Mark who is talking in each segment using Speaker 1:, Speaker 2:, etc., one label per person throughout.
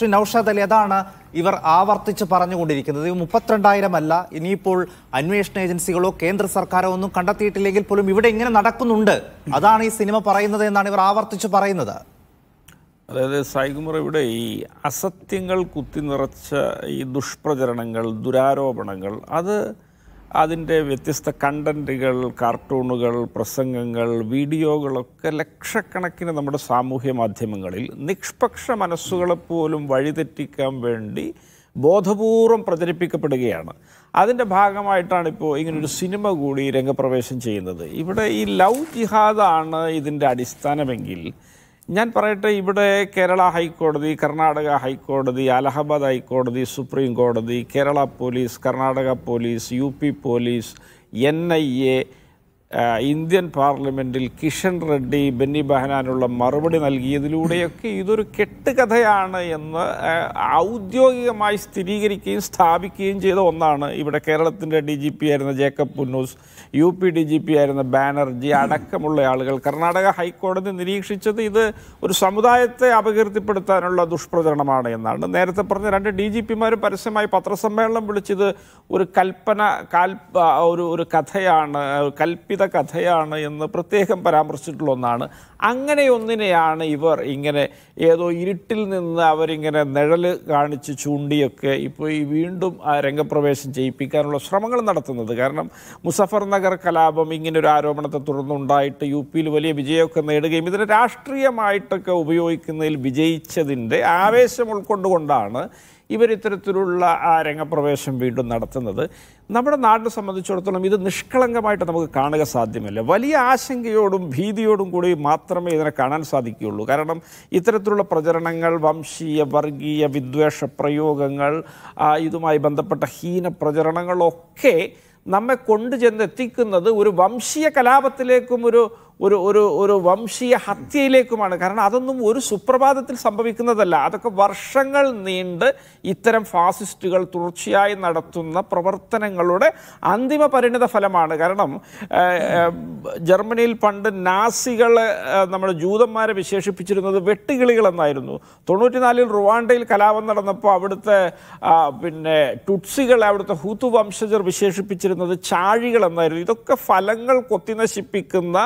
Speaker 1: ശ്രീ നൌഷാദ് അലി അതാണ് ഇവർ ആവർത്തിച്ച് പറഞ്ഞുകൊണ്ടിരിക്കുന്നത് മുപ്പത്തിരണ്ടായിരം അല്ല ഇനിയിപ്പോൾ അന്വേഷണ ഏജൻസികളോ കേന്ദ്ര സർക്കാരോ ഒന്നും കണ്ടെത്തിയിട്ടില്ലെങ്കിൽ പോലും ഇവിടെ ഇങ്ങനെ നടക്കുന്നുണ്ട് അതാണ് ഈ സിനിമ പറയുന്നത് എന്നാണ് ഇവർ ആവർത്തിച്ച് പറയുന്നത് അതായത് സായികുമർ ഇവിടെ ഈ അസത്യങ്ങൾ കുത്തിനിറച്ച ഈ ദുഷ്പ്രചരണങ്ങൾ ദുരാരോപണങ്ങൾ അത് അതിൻ്റെ വ്യത്യസ്ത കണ്ടൻറ്റുകൾ കാർട്ടൂണുകൾ പ്രസംഗങ്ങൾ വീഡിയോകളൊക്കെ ലക്ഷക്കണക്കിന് നമ്മുടെ സാമൂഹ്യ മാധ്യമങ്ങളിൽ നിഷ്പക്ഷ മനസ്സുകളെ പോലും വഴിതെറ്റിക്കാൻ വേണ്ടി ബോധപൂർവം പ്രചരിപ്പിക്കപ്പെടുകയാണ് അതിൻ്റെ ഭാഗമായിട്ടാണ് ഇപ്പോൾ ഇങ്ങനൊരു സിനിമ കൂടി രംഗപ്രവേശം ചെയ്യുന്നത് ഇവിടെ ഈ ലവ് ജിഹാദാണ് ഇതിൻ്റെ അടിസ്ഥാനമെങ്കിൽ ഞാൻ പറയട്ടെ ഇവിടെ കേരള ഹൈക്കോടതി കർണാടക ഹൈക്കോടതി അലഹബാദ് ഹൈക്കോടതി സുപ്രീം കോടതി Kerala police Karnataka police U P police N I A Indian പാർലമെൻറ്റിൽ കിഷൻ റെഡ്ഡി ബെന്നി ബഹനാനുള്ള മറുപടി നൽകിയതിലൂടെയൊക്കെ ഇതൊരു കെട്ടുകഥയാണ് എന്ന് ഔദ്യോഗികമായി സ്ഥിരീകരിക്കുകയും സ്ഥാപിക്കുകയും ചെയ്ത ഒന്നാണ് ഇവിടെ കേരളത്തിൻ്റെ ഡി ജി പി ആയിരുന്ന Jacob Punnoose U P D G P ആയിരുന്ന ബാനർജി അടക്കമുള്ള ആളുകൾ കർണാടക ഹൈക്കോടതി നിരീക്ഷിച്ചത് ഇത് ഒരു സമുദായത്തെ അപകീർത്തിപ്പെടുത്താനുള്ള ദുഷ്പ്രചരണമാണ് എന്നാണ് നേരത്തെ പറഞ്ഞ രണ്ട് ഡി ജി പിമാരും പരസ്യമായി പത്രസമ്മേളനം വിളിച്ചത് ഒരു കൽപ്പന കാൽ ഒരു ഒരു കഥയാണ് കൽപ്പിത ജീവിത കഥയാണ് എന്ന് പ്രത്യേകം പരാമർശിച്ചിട്ടുള്ള ഒന്നാണ് അങ്ങനെ ഒന്നിനെയാണ് ഇവർ ഇങ്ങനെ ഏതോ ഇരുട്ടിൽ നിന്ന് അവരിങ്ങനെ നിഴല് കാണിച്ച് ചൂണ്ടിയൊക്കെ ഇപ്പോൾ ഈ വീണ്ടും ആ രംഗപ്രവേശം ചെയ്യിപ്പിക്കാനുള്ള ശ്രമങ്ങൾ നടത്തുന്നത് കാരണം മുസഫർ നഗർ കലാപം ഇങ്ങനൊരു ആരോപണത്തെ തുടർന്നുണ്ടായിട്ട് യു പിയിൽ വലിയ വിജയമൊക്കെ നേടുകയും ഇതിനെ രാഷ്ട്രീയമായിട്ടൊക്കെ ഉപയോഗിക്കുന്നതിൽ വിജയിച്ചതിൻ്റെ ആവേശം ഉൾക്കൊണ്ടുകൊണ്ടാണ് ഇവരിത്തരത്തിലുള്ള ആ രംഗപ്രവേശം വീണ്ടും നടത്തുന്നത് നമ്മുടെ നാടിനെ സംബന്ധിച്ചിടത്തോളം ഇത് നിഷ്കളങ്കമായിട്ട് നമുക്ക് കാണുക സാധ്യമല്ല വലിയ ആശങ്കയോടും ഭീതിയോടും കൂടി മാത്രമേ ഇതിനെ കാണാൻ സാധിക്കുകയുള്ളൂ കാരണം ഇത്തരത്തിലുള്ള പ്രചരണങ്ങൾ വംശീയ വർഗീയ വിദ്വേഷ പ്രയോഗങ്ങൾ ഇതുമായി ബന്ധപ്പെട്ട ഹീന പ്രചരണങ്ങളൊക്കെ നമ്മെ കൊണ്ടു എത്തിക്കുന്നത് ഒരു വംശീയ കലാപത്തിലേക്കും ഒരു ഒരു ഒരു ഒരു വംശീയ ഹത്യയിലേക്കുമാണ് കാരണം അതൊന്നും ഒരു സുപ്രഭാതത്തിൽ സംഭവിക്കുന്നതല്ല അതൊക്കെ വർഷങ്ങൾ നീണ്ട് ഇത്തരം ഫാസിസ്റ്റുകൾ തുടർച്ചയായി നടത്തുന്ന പ്രവർത്തനങ്ങളുടെ അന്തിമ പരിണിത ഫലമാണ് കാരണം ജർമ്മനിയിൽ പണ്ട് നാസികൾ നമ്മുടെ ജൂതന്മാരെ വിശേഷിപ്പിച്ചിരുന്നത് എന്നായിരുന്നു തൊണ്ണൂറ്റിനാലിൽ റുവാണ്ടയിൽ കലാപം നടന്നപ്പോൾ അവിടുത്തെ പിന്നെ ടുട്സികൾ അവിടുത്തെ ഹൂത്തു വംശജർ വിശേഷിപ്പിച്ചിരുന്നത് ചാഴികൾ എന്നായിരുന്നു ഇതൊക്കെ ഫലങ്ങൾ കൊത്തി നശിപ്പിക്കുന്ന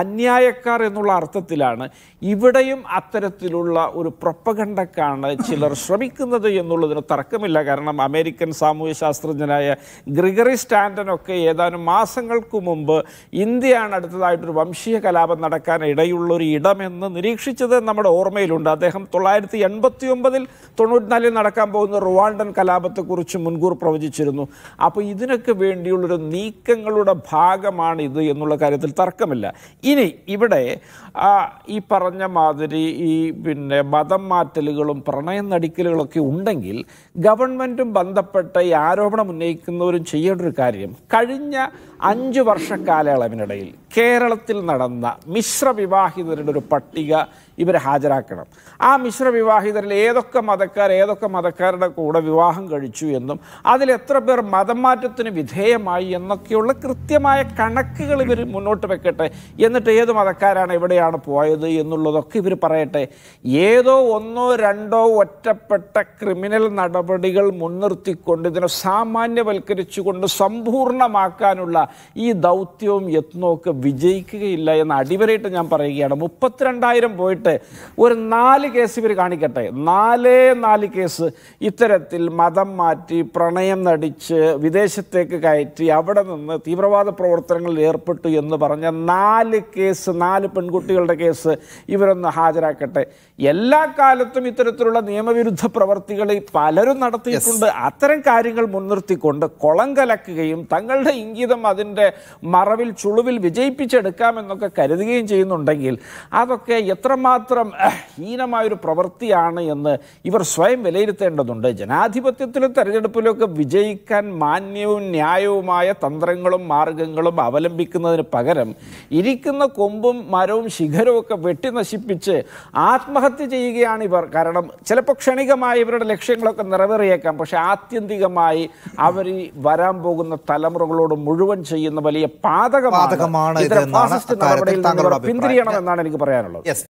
Speaker 1: അന്യായക്കാർ എന്നുള്ള അർത്ഥത്തിലാണ് ഇവിടെയും അത്തരത്തിലുള്ള ഒരു പ്രൊപ്പഗണ്ടക്കാണ് ചിലർ ശ്രമിക്കുന്നത് എന്നുള്ളതിന് തർക്കമില്ല കാരണം അമേരിക്കൻ സാമൂഹ്യ ശാസ്ത്രജ്ഞനായ ഗ്രിഗറി സ്റ്റാൻഡനൊക്കെ ഏതാനും മാസങ്ങൾക്ക് മുമ്പ് ഇന്ത്യയാണ് അടുത്തതായിട്ടൊരു വംശീയ കലാപം നടക്കാൻ ഇടയുള്ള ഒരു ഇടമെന്ന് നിരീക്ഷിച്ചത് നമ്മുടെ ഓർമ്മയിലുണ്ട് അദ്ദേഹം തൊള്ളായിരത്തി എൺപത്തി ഒമ്പതിൽ തൊണ്ണൂറ്റിനാലിൽ നടക്കാൻ പോകുന്ന റുവാണ്ടൻ കലാപത്തെക്കുറിച്ച് മുൻകൂർ പ്രവചിച്ചിരുന്നു അപ്പോൾ ഇതിനൊക്കെ വേണ്ടിയുള്ളൊരു നീക്കങ്ങളുടെ ഭാഗമാണ് ഇത് എന്നുള്ള കാര്യത്തിൽ തർക്കമില്ല ഇനി ഇവിടെ ഈ പറഞ്ഞ മാതിരി ഈ പിന്നെ മതം മാറ്റലുകളും പ്രണയം നടിക്കലുകളൊക്കെ ഉണ്ടെങ്കിൽ ഗവൺമെൻറ്റും ബന്ധപ്പെട്ട ഈ ആരോപണം ഉന്നയിക്കുന്നവരും ചെയ്യേണ്ട ഒരു കാര്യം കഴിഞ്ഞ അഞ്ച് വർഷ കാലയളവിനിടയിൽ കേരളത്തിൽ നടന്ന മിശ്ര വിവാഹിതരുടെ ഒരു പട്ടിക ഇവർ ഹാജരാക്കണം ആ മിശ്ര വിവാഹിതരിൽ ഏതൊക്കെ മതക്കാർ ഏതൊക്കെ മതക്കാരുടെ കൂടെ വിവാഹം കഴിച്ചു എന്നും അതിൽ എത്ര പേർ മതം മാറ്റത്തിന് വിധേയമായി എന്നൊക്കെയുള്ള കൃത്യമായ കണക്കുകൾ ഇവർ മുന്നോട്ട് വെക്കട്ടെ എന്നിട്ട് ഏത് മതക്കാരാണ് എവിടെയാണ് പോയത് എന്നുള്ളതൊക്കെ ഇവർ പറയട്ടെ ഏതോ ഒന്നോ രണ്ടോ ഒറ്റപ്പെട്ട ക്രിമിനൽ നടപടികൾ മുൻനിർത്തിക്കൊണ്ട് ഇതിനെ സാമാന്യവൽക്കരിച്ചുകൊണ്ട് സമ്പൂർണ്ണമാക്കാനുള്ള ഈ ദൗത്യവും യത്നവും വിജയിക്കുകയില്ല എന്ന് അടിവരയിട്ട് ഞാൻ പറയുകയാണ് മുപ്പത്തിരണ്ടായിരം പോയിട്ട് ഒരു നാല് കേസ് ഇവർ കാണിക്കട്ടെ നാലേ നാല് കേസ് ഇത്തരത്തിൽ മതം മാറ്റി പ്രണയം നടിച്ച് വിദേശത്തേക്ക് കയറ്റി അവിടെ നിന്ന് തീവ്രവാദ പ്രവർത്തനങ്ങളിൽ ഏർപ്പെട്ടു എന്ന് പറഞ്ഞ നാല് കേസ് നാല് പെൺകുട്ടികളുടെ കേസ് ഇവരൊന്ന് ഹാജരാക്കട്ടെ എല്ലാ കാലത്തും ഇത്തരത്തിലുള്ള നിയമവിരുദ്ധ പ്രവർത്തികളിൽ പലരും നടത്തിയിട്ടുണ്ട് അത്തരം കാര്യങ്ങൾ മുൻനിർത്തിക്കൊണ്ട് കൊളം കലക്കുകയും തങ്ങളുടെ ഇംഗിതം അതിൻ്റെ മറവിൽ ചുളുവിൽ വിജയി വിജയിപ്പിച്ചെടുക്കാമെന്നൊക്കെ കരുതുകയും ചെയ്യുന്നുണ്ടെങ്കിൽ അതൊക്കെ എത്രമാത്രം ഹീനമായൊരു പ്രവൃത്തിയാണ് എന്ന് ഇവർ സ്വയം വിലയിരുത്തേണ്ടതുണ്ട് ജനാധിപത്യത്തിലും തെരഞ്ഞെടുപ്പിലൊക്കെ വിജയിക്കാൻ മാന്യവും ന്യായവുമായ തന്ത്രങ്ങളും മാർഗങ്ങളും അവലംബിക്കുന്നതിന് പകരം ഇരിക്കുന്ന കൊമ്പും മരവും ശിഖരവും ഒക്കെ വെട്ടി നശിപ്പിച്ച് ആത്മഹത്യ ചെയ്യുകയാണ് ഇവർ കാരണം ചിലപ്പോൾ ക്ഷണികമായ ഇവരുടെ ലക്ഷ്യങ്ങളൊക്കെ നിറവേറിയേക്കാം പക്ഷെ ആത്യന്തികമായി അവർ ഈ വരാൻ പോകുന്ന തലമുറകളോട് മുഴുവൻ ചെയ്യുന്ന വലിയ പാതകമാണ് ഇത്തരം ഫാസിസ്റ്റ് നടപടിയിൽ എന്നാണ് എനിക്ക് പറയാനുള്ളത്